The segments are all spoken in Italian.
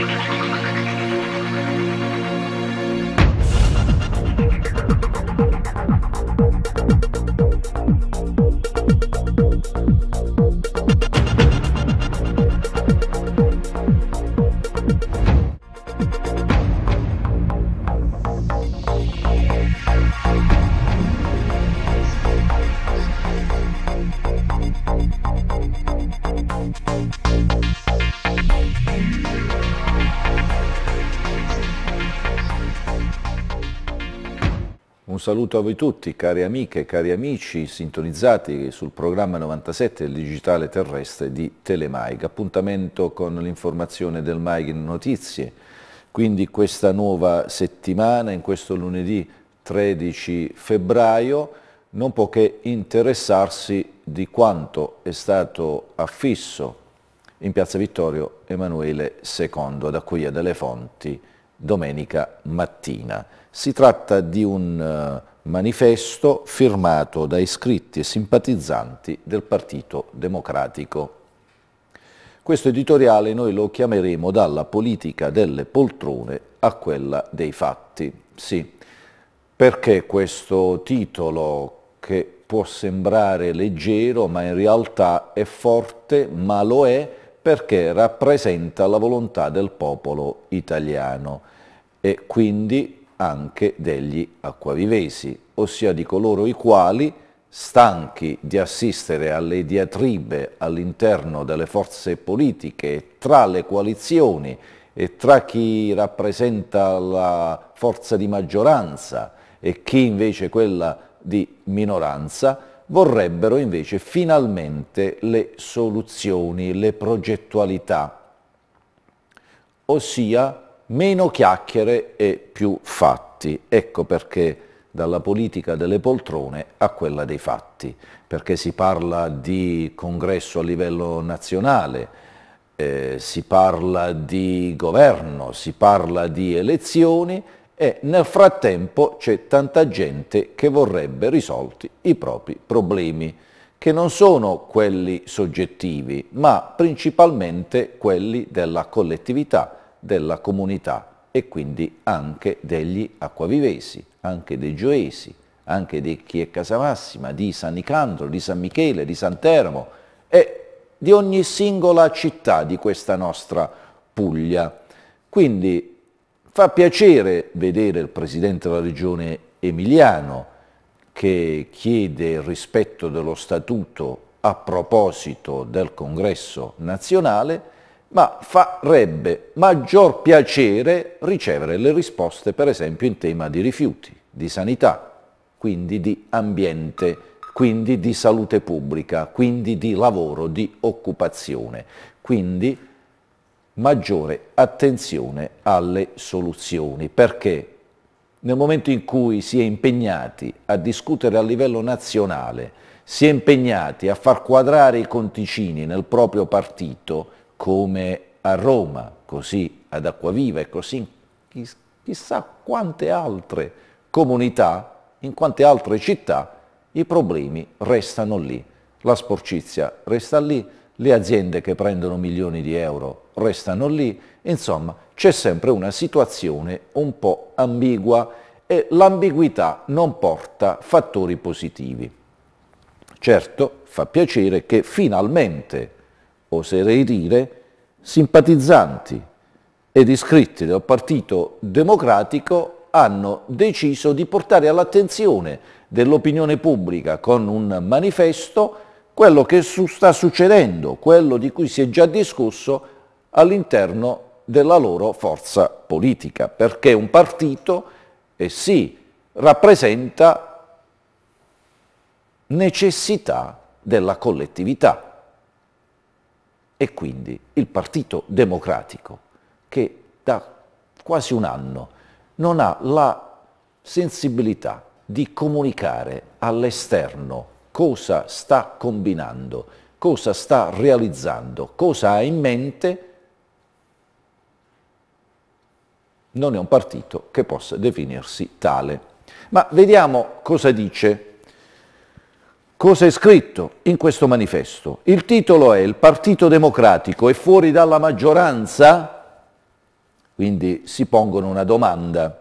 すみません。Un saluto a voi tutti, cari amiche, e cari amici, sintonizzati sul programma 97 del digitale terrestre di Telemaig. Appuntamento con l'informazione del Maig in notizie. Quindi questa nuova settimana, in questo lunedì 13 febbraio, non può che interessarsi di quanto è stato affisso in Piazza Vittorio Emanuele II da ad Acquia delle Fonti domenica mattina. Si tratta di un eh, manifesto firmato da iscritti e simpatizzanti del Partito Democratico. Questo editoriale noi lo chiameremo dalla politica delle poltrone a quella dei fatti. Sì, perché questo titolo che può sembrare leggero ma in realtà è forte, ma lo è perché rappresenta la volontà del popolo italiano e quindi anche degli acquavivesi, ossia di coloro i quali, stanchi di assistere alle diatribe all'interno delle forze politiche, tra le coalizioni e tra chi rappresenta la forza di maggioranza e chi invece quella di minoranza, vorrebbero invece finalmente le soluzioni, le progettualità, ossia meno chiacchiere e più fatti. Ecco perché dalla politica delle poltrone a quella dei fatti, perché si parla di congresso a livello nazionale, eh, si parla di governo, si parla di elezioni e nel frattempo c'è tanta gente che vorrebbe risolti i propri problemi, che non sono quelli soggettivi, ma principalmente quelli della collettività, della comunità e quindi anche degli acquavivesi, anche dei gioesi, anche di chi è Casamassima, di San Nicandro, di San Michele, di San Termo e di ogni singola città di questa nostra Puglia. Quindi fa piacere vedere il Presidente della Regione Emiliano che chiede il rispetto dello Statuto a proposito del Congresso nazionale ma farebbe maggior piacere ricevere le risposte per esempio in tema di rifiuti, di sanità, quindi di ambiente, quindi di salute pubblica, quindi di lavoro, di occupazione, quindi maggiore attenzione alle soluzioni, perché nel momento in cui si è impegnati a discutere a livello nazionale, si è impegnati a far quadrare i conticini nel proprio partito, come a Roma, così ad Acquaviva e così chiss chissà quante altre comunità, in quante altre città, i problemi restano lì. La sporcizia resta lì, le aziende che prendono milioni di euro restano lì, insomma c'è sempre una situazione un po' ambigua e l'ambiguità non porta fattori positivi. Certo, fa piacere che finalmente oserei dire, simpatizzanti ed iscritti del Partito Democratico hanno deciso di portare all'attenzione dell'opinione pubblica con un manifesto quello che su sta succedendo, quello di cui si è già discusso all'interno della loro forza politica, perché un partito, eh sì, rappresenta necessità della collettività, e quindi il Partito Democratico, che da quasi un anno non ha la sensibilità di comunicare all'esterno cosa sta combinando, cosa sta realizzando, cosa ha in mente, non è un partito che possa definirsi tale. Ma vediamo cosa dice Cosa è scritto in questo manifesto? Il titolo è Il Partito Democratico è fuori dalla maggioranza? Quindi si pongono una domanda.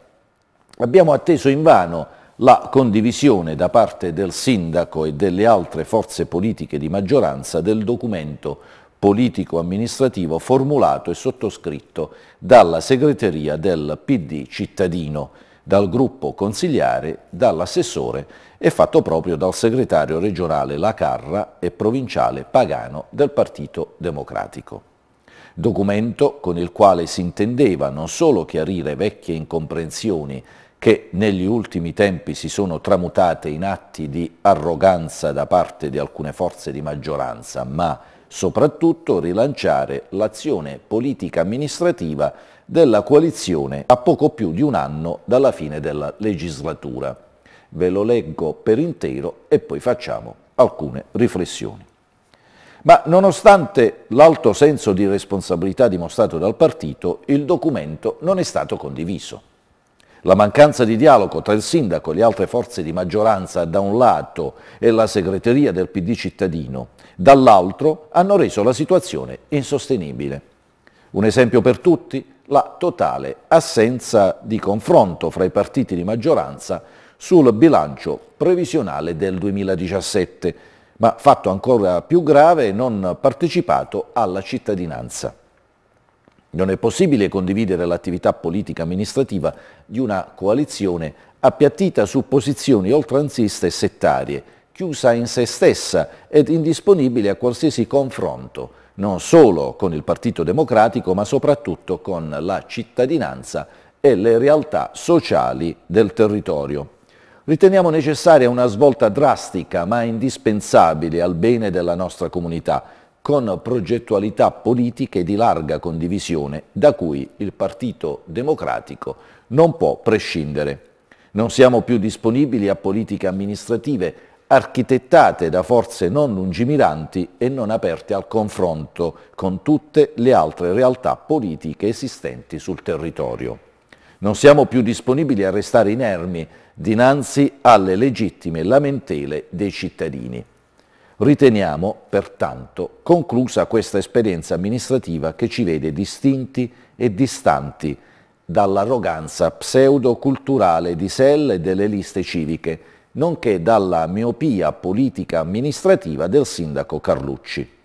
Abbiamo atteso invano la condivisione da parte del sindaco e delle altre forze politiche di maggioranza del documento politico-amministrativo formulato e sottoscritto dalla segreteria del PD cittadino dal gruppo consigliare, dall'assessore e fatto proprio dal segretario regionale Lacarra e provinciale Pagano del Partito Democratico. Documento con il quale si intendeva non solo chiarire vecchie incomprensioni che negli ultimi tempi si sono tramutate in atti di arroganza da parte di alcune forze di maggioranza, ma soprattutto rilanciare l'azione politica amministrativa della coalizione a poco più di un anno dalla fine della legislatura. Ve lo leggo per intero e poi facciamo alcune riflessioni. Ma nonostante l'alto senso di responsabilità dimostrato dal partito, il documento non è stato condiviso. La mancanza di dialogo tra il sindaco e le altre forze di maggioranza da un lato e la segreteria del PD cittadino dall'altro hanno reso la situazione insostenibile. Un esempio per tutti la totale assenza di confronto fra i partiti di maggioranza sul bilancio previsionale del 2017, ma fatto ancora più grave non partecipato alla cittadinanza. Non è possibile condividere l'attività politica amministrativa di una coalizione appiattita su posizioni oltranziste e settarie, chiusa in se stessa ed indisponibile a qualsiasi confronto, non solo con il Partito Democratico ma soprattutto con la cittadinanza e le realtà sociali del territorio. Riteniamo necessaria una svolta drastica ma indispensabile al bene della nostra comunità, con progettualità politiche di larga condivisione da cui il Partito Democratico non può prescindere. Non siamo più disponibili a politiche amministrative architettate da forze non lungimiranti e non aperte al confronto con tutte le altre realtà politiche esistenti sul territorio. Non siamo più disponibili a restare inermi dinanzi alle legittime lamentele dei cittadini. Riteniamo, pertanto, conclusa questa esperienza amministrativa che ci vede distinti e distanti dall'arroganza pseudo-culturale di SEL e delle liste civiche, nonché dalla miopia politica amministrativa del sindaco Carlucci.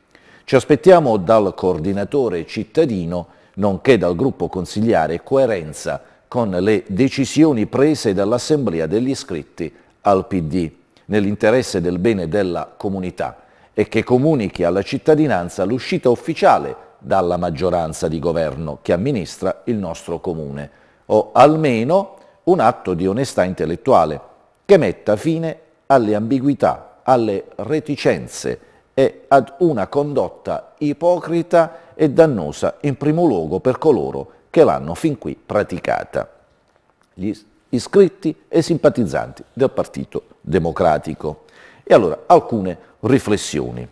Ci aspettiamo dal coordinatore cittadino, nonché dal gruppo consigliare, coerenza con le decisioni prese dall'Assemblea degli iscritti al PD, nell'interesse del bene della comunità e che comunichi alla cittadinanza l'uscita ufficiale dalla maggioranza di governo che amministra il nostro comune, o almeno un atto di onestà intellettuale che metta fine alle ambiguità, alle reticenze e ad una condotta ipocrita e dannosa in primo luogo per coloro che l'hanno fin qui praticata, gli iscritti e simpatizzanti del Partito Democratico. E allora alcune riflessioni.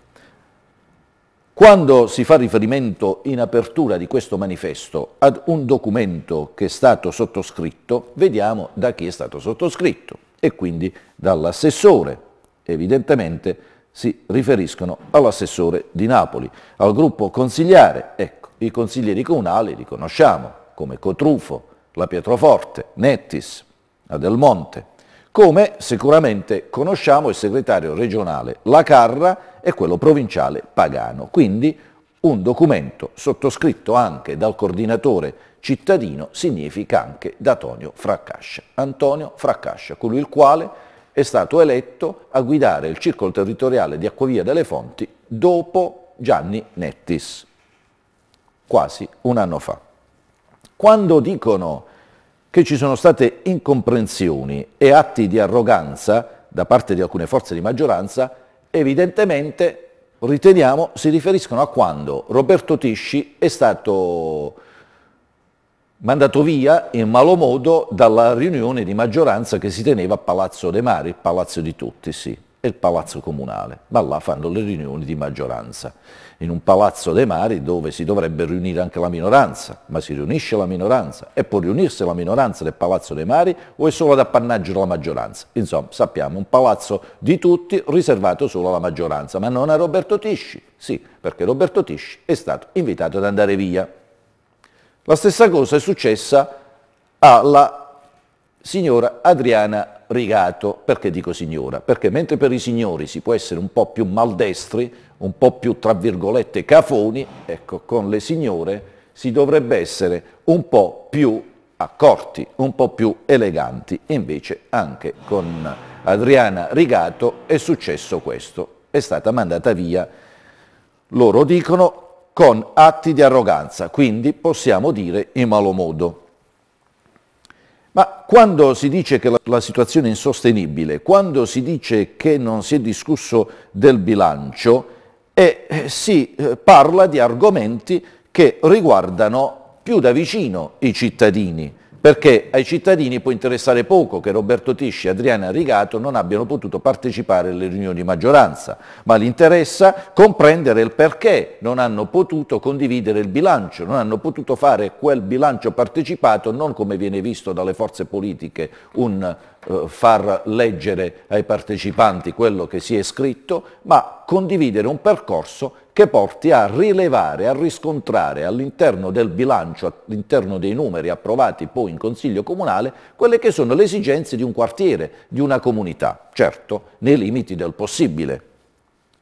Quando si fa riferimento in apertura di questo manifesto ad un documento che è stato sottoscritto, vediamo da chi è stato sottoscritto e quindi dall'assessore. Evidentemente si riferiscono all'assessore di Napoli, al gruppo consigliare. Ecco, i consiglieri comunali li conosciamo, come Cotrufo, La Pietroforte, Nettis, Adelmonte, come sicuramente conosciamo il segretario regionale Lacarra e quello provinciale Pagano. Quindi un documento sottoscritto anche dal coordinatore cittadino significa anche da Antonio Fraccascia. Antonio Fraccascia, colui il quale è stato eletto a guidare il circolo territoriale di Acquavia delle Fonti dopo Gianni Nettis, quasi un anno fa. Quando dicono che ci sono state incomprensioni e atti di arroganza da parte di alcune forze di maggioranza, evidentemente riteniamo si riferiscono a quando Roberto Tisci è stato mandato via in malo modo dalla riunione di maggioranza che si teneva a Palazzo De Mari, il palazzo di tutti, sì e il palazzo comunale, ma là fanno le riunioni di maggioranza, in un palazzo dei mari dove si dovrebbe riunire anche la minoranza, ma si riunisce la minoranza e può riunirsi la minoranza del palazzo dei mari o è solo ad appannaggio della maggioranza? Insomma, sappiamo, un palazzo di tutti riservato solo alla maggioranza, ma non a Roberto Tisci, sì, perché Roberto Tisci è stato invitato ad andare via. La stessa cosa è successa alla signora Adriana rigato, perché dico signora? Perché mentre per i signori si può essere un po' più maldestri, un po' più tra virgolette cafoni, ecco, con le signore si dovrebbe essere un po' più accorti, un po' più eleganti. Invece anche con Adriana Rigato è successo questo, è stata mandata via, loro dicono, con atti di arroganza, quindi possiamo dire in malo modo. Ma quando si dice che la, la, situazione è insostenibile, quando si dice che non si è discusso del bilancio, eh, si eh, parla di argomenti che riguardano più da vicino i cittadini perché ai cittadini può interessare poco che Roberto Tisci e Adriana Rigato non abbiano potuto partecipare alle riunioni di maggioranza, ma li interessa comprendere il perché non hanno potuto condividere il bilancio, non hanno potuto fare quel bilancio partecipato non come viene visto dalle forze politiche un eh, far leggere ai partecipanti quello che si è scritto, ma condividere un percorso che porti a rilevare, a riscontrare all'interno del bilancio, all'interno dei numeri approvati poi in Consiglio Comunale, quelle che sono le esigenze di un quartiere, di una comunità, certo nei limiti del possibile.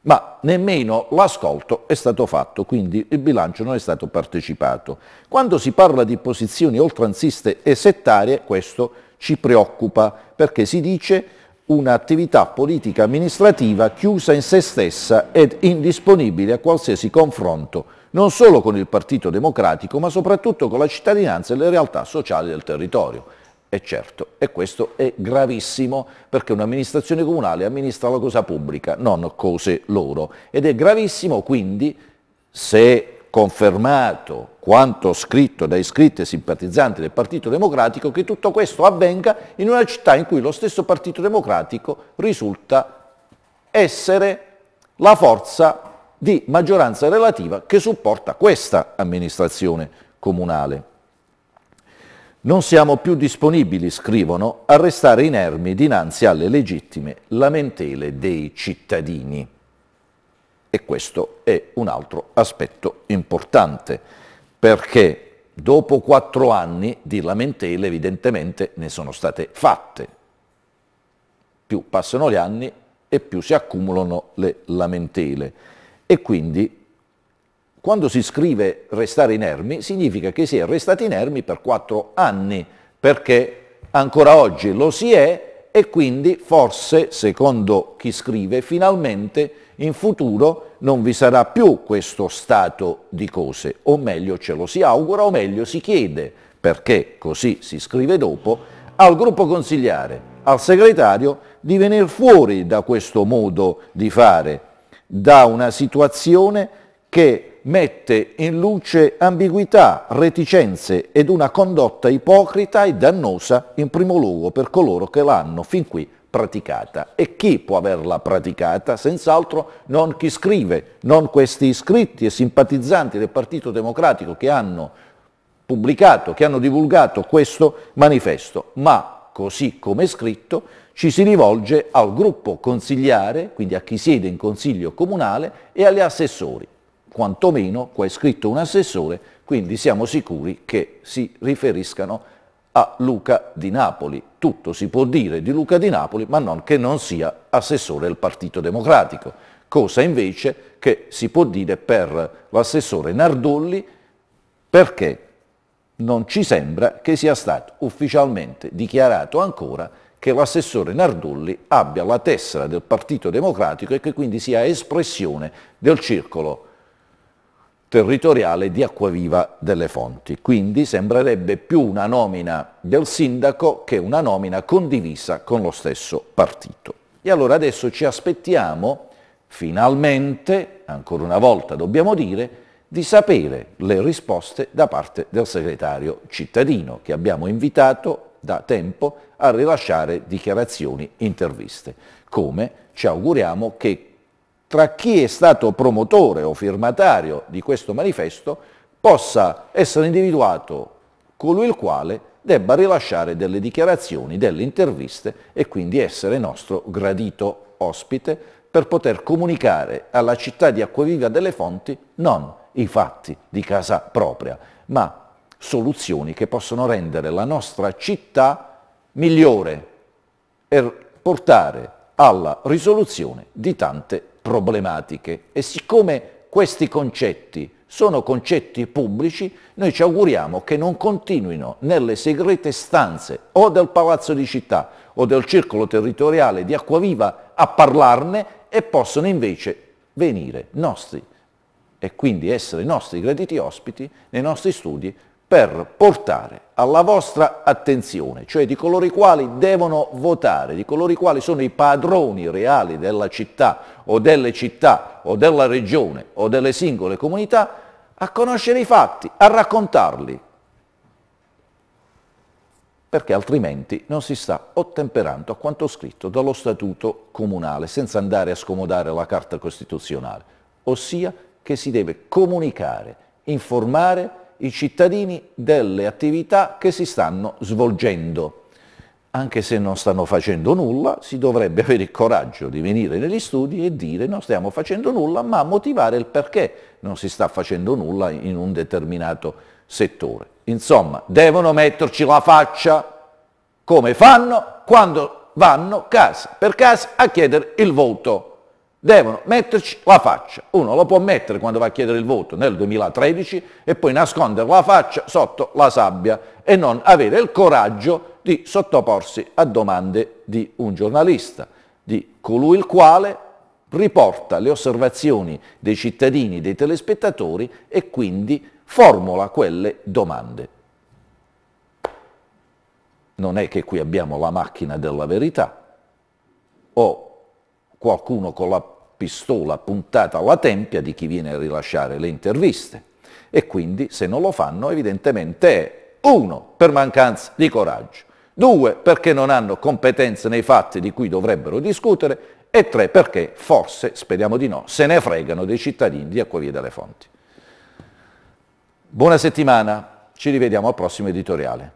Ma nemmeno l'ascolto è stato fatto, quindi il bilancio non è stato partecipato. Quando si parla di posizioni oltranziste e settarie, questo ci preoccupa, perché si dice un'attività politica amministrativa chiusa in se stessa ed indisponibile a qualsiasi confronto, non solo con il Partito Democratico, ma soprattutto con la cittadinanza e le realtà sociali del territorio. E certo, e questo è gravissimo perché un'amministrazione comunale amministra la cosa pubblica, non cose loro. Ed è gravissimo quindi se confermato quanto scritto da iscritti e simpatizzanti del Partito Democratico che tutto questo avvenga in una città in cui lo stesso Partito Democratico risulta essere la forza di maggioranza relativa che supporta questa amministrazione comunale. Non siamo più disponibili, scrivono, a restare inermi dinanzi alle legittime lamentele dei cittadini. E questo è un altro aspetto importante, perché dopo quattro anni di lamentele evidentemente ne sono state fatte. Più passano gli anni e più si accumulano le lamentele. E quindi quando si scrive restare inermi significa che si è restati inermi per quattro anni, perché ancora oggi lo si è e quindi forse, secondo chi scrive, finalmente in futuro non vi sarà più questo stato di cose, o meglio ce lo si augura, o meglio si chiede, perché così si scrive dopo, al gruppo consigliare, al segretario, di venire fuori da questo modo di fare, da una situazione che mette in luce ambiguità, reticenze ed una condotta ipocrita e dannosa in primo luogo per coloro che l'hanno fin qui praticata. E chi può averla praticata? Senz'altro non chi scrive, non questi iscritti e simpatizzanti del Partito Democratico che hanno pubblicato, che hanno divulgato questo manifesto, ma così come è scritto ci si rivolge al gruppo consigliare, quindi a chi siede in consiglio comunale e agli assessori quantomeno qua è scritto un assessore, quindi siamo sicuri che si riferiscano a Luca di Napoli. Tutto si può dire di Luca di Napoli, ma non che non sia assessore del Partito Democratico, cosa invece che si può dire per l'assessore Nardolli perché non ci sembra che sia stato ufficialmente dichiarato ancora che l'assessore Nardulli abbia la tessera del Partito Democratico e che quindi sia espressione del circolo territoriale di Acquaviva delle Fonti. Quindi sembrerebbe più una nomina del sindaco che una nomina condivisa con lo stesso partito. E allora adesso ci aspettiamo, finalmente, ancora una volta dobbiamo dire, di sapere le risposte da parte del segretario cittadino che abbiamo invitato da tempo a rilasciare dichiarazioni, interviste, come ci auguriamo che tra chi è stato promotore o firmatario di questo manifesto possa essere individuato colui il quale debba rilasciare delle dichiarazioni, delle interviste e quindi essere nostro gradito ospite per poter comunicare alla città di Acquaviva delle Fonti non i fatti di casa propria, ma soluzioni che possono rendere la nostra città migliore e portare alla risoluzione di tante problematiche e siccome questi concetti sono concetti pubblici, noi ci auguriamo che non continuino nelle segrete stanze o del Palazzo di Città o del Circolo Territoriale di Acquaviva a parlarne e possono invece venire nostri e quindi essere nostri graditi ospiti nei nostri studi per portare alla vostra attenzione, cioè di coloro i quali devono votare, di coloro i quali sono i padroni reali della città o delle città o della regione o delle singole comunità, a conoscere i fatti, a raccontarli, perché altrimenti non si sta ottemperando a quanto scritto dallo statuto comunale, senza andare a scomodare la carta costituzionale, ossia che si deve comunicare, informare, i cittadini delle attività che si stanno svolgendo. Anche se non stanno facendo nulla, si dovrebbe avere il coraggio di venire negli studi e dire non stiamo facendo nulla, ma motivare il perché non si sta facendo nulla in un determinato settore. Insomma, devono metterci la faccia come fanno quando vanno casa per casa a chiedere il voto devono metterci la faccia. Uno lo può mettere quando va a chiedere il voto nel 2013 e poi nascondere la faccia sotto la sabbia e non avere il coraggio di sottoporsi a domande di un giornalista, di colui il quale riporta le osservazioni dei cittadini, dei telespettatori e quindi formula quelle domande. Non è che qui abbiamo la macchina della verità o qualcuno con la pistola puntata alla tempia di chi viene a rilasciare le interviste e quindi se non lo fanno evidentemente è uno per mancanza di coraggio, due perché non hanno competenze nei fatti di cui dovrebbero discutere e tre perché forse, speriamo di no, se ne fregano dei cittadini di Acquavie delle Fonti. Buona settimana, ci rivediamo al prossimo editoriale.